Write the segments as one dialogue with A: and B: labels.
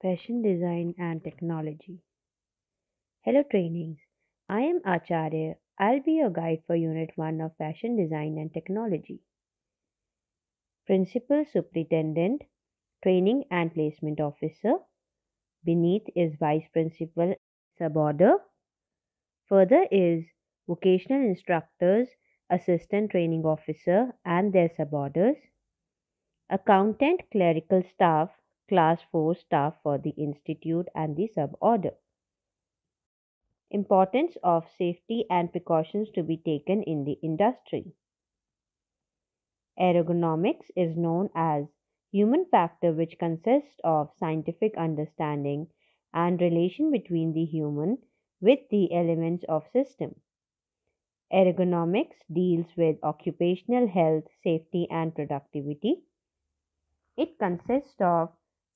A: Fashion Design and Technology. Hello, trainings. I am Acharya. I'll be your guide for Unit 1 of Fashion Design and Technology. Principal Superintendent, Training and Placement Officer. Beneath is Vice Principal Suborder. Further is Vocational Instructors, Assistant Training Officer, and their suborders. Accountant Clerical Staff Class 4 staff for the institute and the suborder. Importance of safety and precautions to be taken in the industry. Ergonomics is known as human factor which consists of scientific understanding and relation between the human with the elements of system. Ergonomics deals with occupational health, safety and productivity. It consists of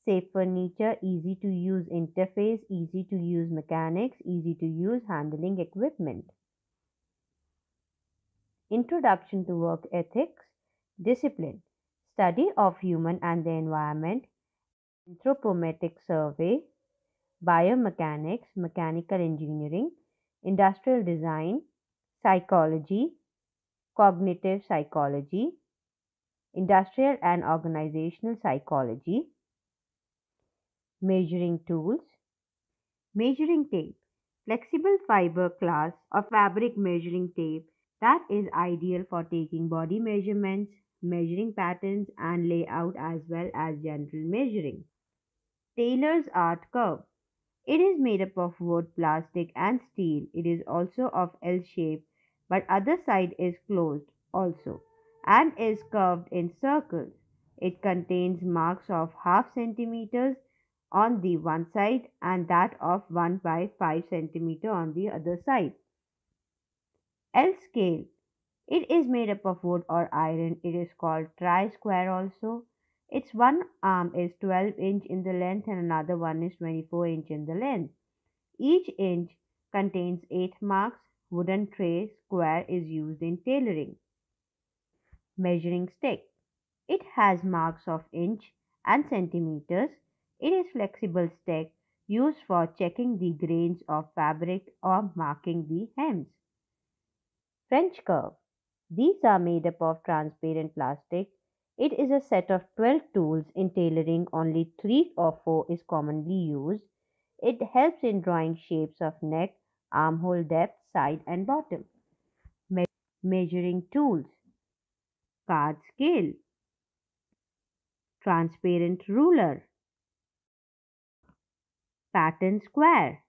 A: safe furniture, easy to use interface, easy to use mechanics, easy to use handling equipment. Introduction to Work Ethics, Discipline, Study of Human and the Environment, Anthropometric Survey, Biomechanics, Mechanical Engineering, Industrial Design, Psychology, Cognitive Psychology, Industrial and Organizational Psychology, measuring tools, measuring tape, flexible fiber class of fabric measuring tape that is ideal for taking body measurements, measuring patterns and layout as well as general measuring. Taylor's art curve. It is made up of wood, plastic and steel. It is also of L shape but other side is closed also and is curved in circles. It contains marks of half centimeters on the one side and that of 1 by 5 centimeter on the other side. L scale. It is made up of wood or iron. It is called tri-square also. Its one arm is 12 inch in the length and another one is 24 inch in the length. Each inch contains 8 marks. Wooden tray square is used in tailoring. Measuring stick. It has marks of inch and centimeters it is flexible stick used for checking the grains of fabric or marking the hems. French curve. These are made up of transparent plastic. It is a set of 12 tools in tailoring, only 3 or 4 is commonly used. It helps in drawing shapes of neck, armhole depth, side and bottom. Me measuring tools. Card scale. Transparent ruler pattern square,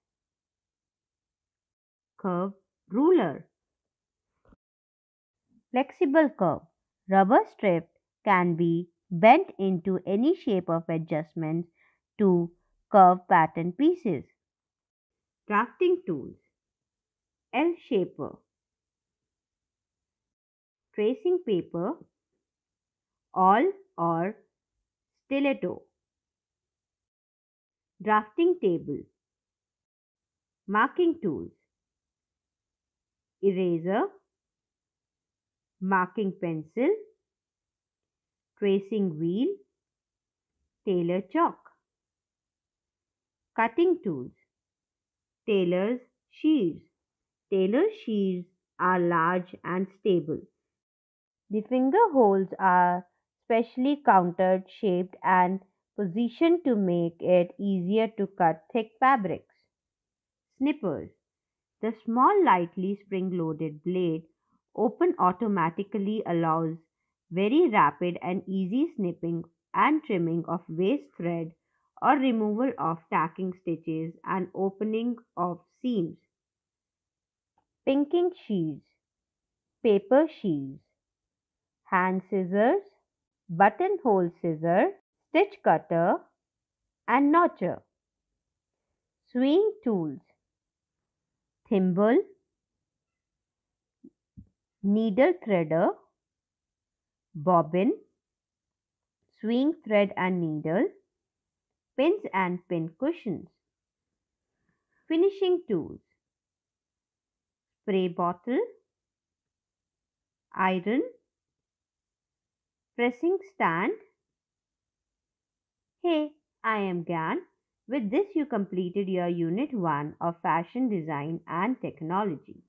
A: curve ruler, flexible curve, rubber strip can be bent into any shape of adjustments to curve pattern pieces. Drafting tools, L shaper, tracing paper, all or stiletto drafting table, marking tools, eraser, marking pencil, tracing wheel, tailor chalk, cutting tools, tailor's shears. Tailor shears are large and stable. The finger holes are specially countered, shaped and positioned to make it easier to cut thick fabrics. Snippers. The small lightly spring-loaded blade open automatically allows very rapid and easy snipping and trimming of waste thread or removal of tacking stitches and opening of seams. Pinking sheaves, paper sheaves, hand scissors, buttonhole scissor, stitch cutter and notcher, sewing tools, thimble, needle threader, bobbin, swing thread and needle, pins and pin cushions, finishing tools, spray bottle, iron, pressing stand, Hey, I am Gan. With this, you completed your Unit 1 of Fashion Design and Technology.